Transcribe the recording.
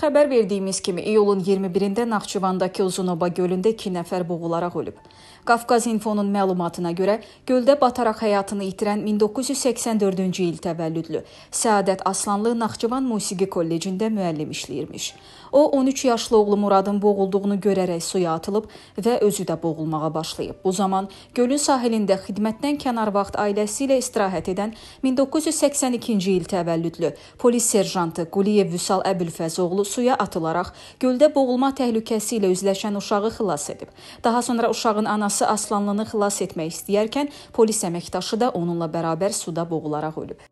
Xəbər verdiyimiz kimi iyulun 21-də Naxçıvandakı Uzunoba gölündə 2 nəfər boğularaq ölüb. Qafqaz İnfonun məlumatına görə göldə bataraq həyatını itirən 1984-cü il təvəllüdlü Səadət Aslanlı Naxçıvan Musiqi Kollecində müəllim işləyirmiş. O 13 yaşlı oğlu Muradın boğulduğunu görərək suya atılıb və özü də boğulmağa başlayıb. Bu zaman gölün sahilində xidmətdən kənar vaxt ailəsi ilə istirahət edən 1982-ci il təvəllüdlü polis serjantı Quliyev Vüsal Əbülfəzoğlu suya atılaraq göldə boğulma təhlükəsi ilə üzləşən uşağı xilas edib. Daha sonra uşağın anası Aslanlını xilas etmək istəyərkən polis əməkdaşı da onunla bərabər suda boğularaq ölüb.